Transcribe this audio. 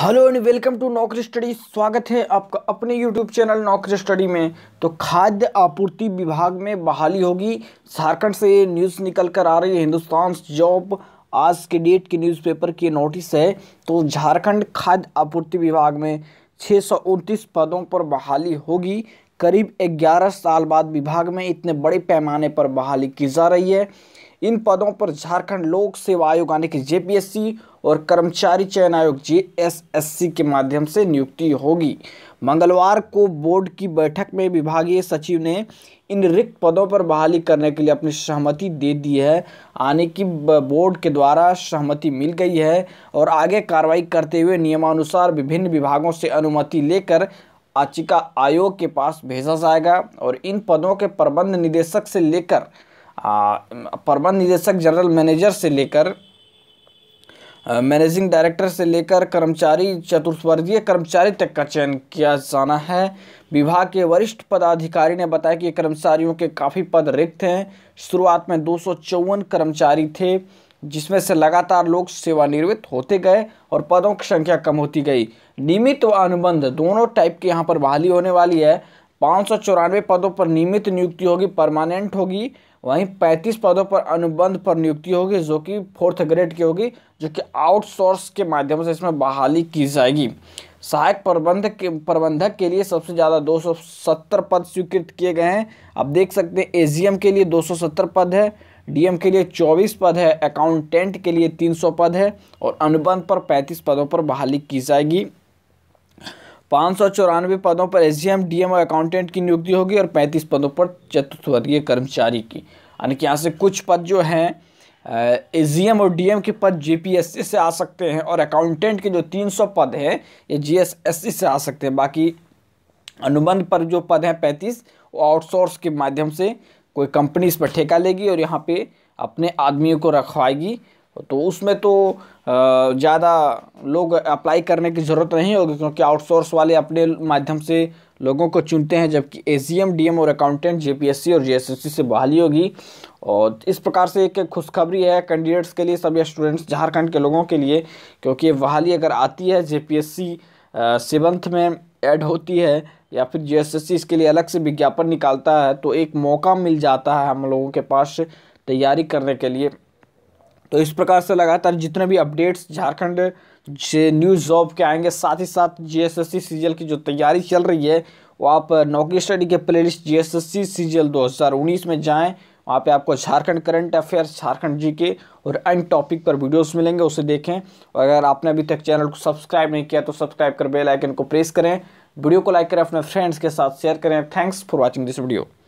hello and welcome to Naukri study स्वागत है आपका अपने यूट्यूब चैनल नौकरी स्टडी में तो खाद्य आपूर्ति विभाग में बहाली होगी झारखंड से ये न्यूज़ निकल कर आ रही है हिंदुस्तान जॉब आज के डेट के न्यूज़पेपर की नोटिस है तो झारखंड खाद्य आपूर्ति विभाग में छः पदों पर बहाली होगी करीब ग्यारह साल बाद विभाग में इतने बड़े पैमाने पर बहाली की जा रही है इन पदों पर झारखंड लोक सेवा आयोग यानी कि जे और कर्मचारी चयन आयोग जे के माध्यम से नियुक्ति होगी मंगलवार को बोर्ड की बैठक में विभागीय सचिव ने इन रिक्त पदों पर बहाली करने के लिए अपनी सहमति दे दी है आने की बोर्ड के द्वारा सहमति मिल गई है और आगे कार्रवाई करते हुए नियमानुसार विभिन्न विभागों से अनुमति लेकर याचिका आयोग के पास भेजा जाएगा और इन पदों के प्रबंध निदेशक से लेकर प्रबंध निदेशक जनरल मैनेजर से लेकर मैनेजिंग डायरेक्टर से लेकर कर्मचारी चतुर्थवर्गीय कर्मचारी तक का चयन किया जाना है विभाग के वरिष्ठ पदाधिकारी ने बताया कि कर्मचारियों के काफ़ी पद रिक्त हैं शुरुआत में दो कर्मचारी थे जिसमें से लगातार लोग सेवानिवृत्त होते गए और पदों की संख्या कम होती गई नियमित व अनुबंध दोनों टाइप के यहाँ पर बहाली होने वाली है पाँच पदों पर नियमित नियुक्ति होगी परमानेंट होगी वहीं 35 पदों पर अनुबंध पर नियुक्ति होगी जो कि फोर्थ ग्रेड की होगी जो कि आउटसोर्स के माध्यम से इसमें बहाली की जाएगी सहायक प्रबंधक के प्रबंधक के लिए सबसे ज़्यादा 270 पद स्वीकृत किए गए हैं आप देख सकते हैं एजीएम के लिए 270 पद है डीएम के लिए 24 पद है अकाउंटेंट के लिए 300 पद है और अनुबंध पर 35 पदों पर बहाली की जाएगी पाँच सौ चौरानवे पदों पर एसडीएम डीएम और अकाउंटेंट की नियुक्ति होगी और पैंतीस पदों पर चतुर्थवर्गीय कर्मचारी की यानी कि यहाँ से कुछ पद जो हैं एसडीएम और डीएम के पद जेपीएससी से आ सकते हैं और अकाउंटेंट के जो तीन सौ पद हैं ये जीएसएससी से आ सकते हैं बाकी अनुबंध पर जो पद हैं पैंतीस वो आउटसोर्स के माध्यम से कोई कंपनी इस पर ठेका लेगी और यहाँ पे अपने आदमियों को रखवाएगी तो उसमें तो ज़्यादा लोग अप्लाई करने की ज़रूरत नहीं होगी क्योंकि आउटसोर्स वाले अपने माध्यम से लोगों को चुनते हैं जबकि ए सी और अकाउंटेंट जेपीएससी और जेएसएससी से बहाली होगी और इस प्रकार से एक खुशखबरी है कैंडिडेट्स के लिए सभी स्टूडेंट्स झारखंड के लोगों के लिए क्योंकि ये बहाली अगर आती है जे सेवन्थ में एड होती है या फिर जेएसएससी इसके लिए अलग से विज्ञापन निकालता है तो एक मौका मिल जाता है हम लोगों के पास तैयारी करने के लिए तो इस प्रकार से लगातार जितने भी अपडेट्स झारखंड से न्यूज़ जॉब के आएंगे साथ ही साथ जीएसएससी सीजीएल की जो तैयारी चल रही है वो आप नौकरी स्टडी के प्लेलिस्ट जीएसएससी सीजीएल 2019 में जाएं वहाँ पे आपको Jharkhand current affairs Jharkhand G K और अन्य टॉपिक पर वीडियोस मिलेंगे उसे देखें और अगर आपने अभी तक चैनल को सब्सक्राइब नहीं किया तो सब्सक्राइब कर बेल आइकन को प्रेस करें वीडियो को लाइक करें अपने फ्रेंड्स के साथ शेयर करें thanks for watching this video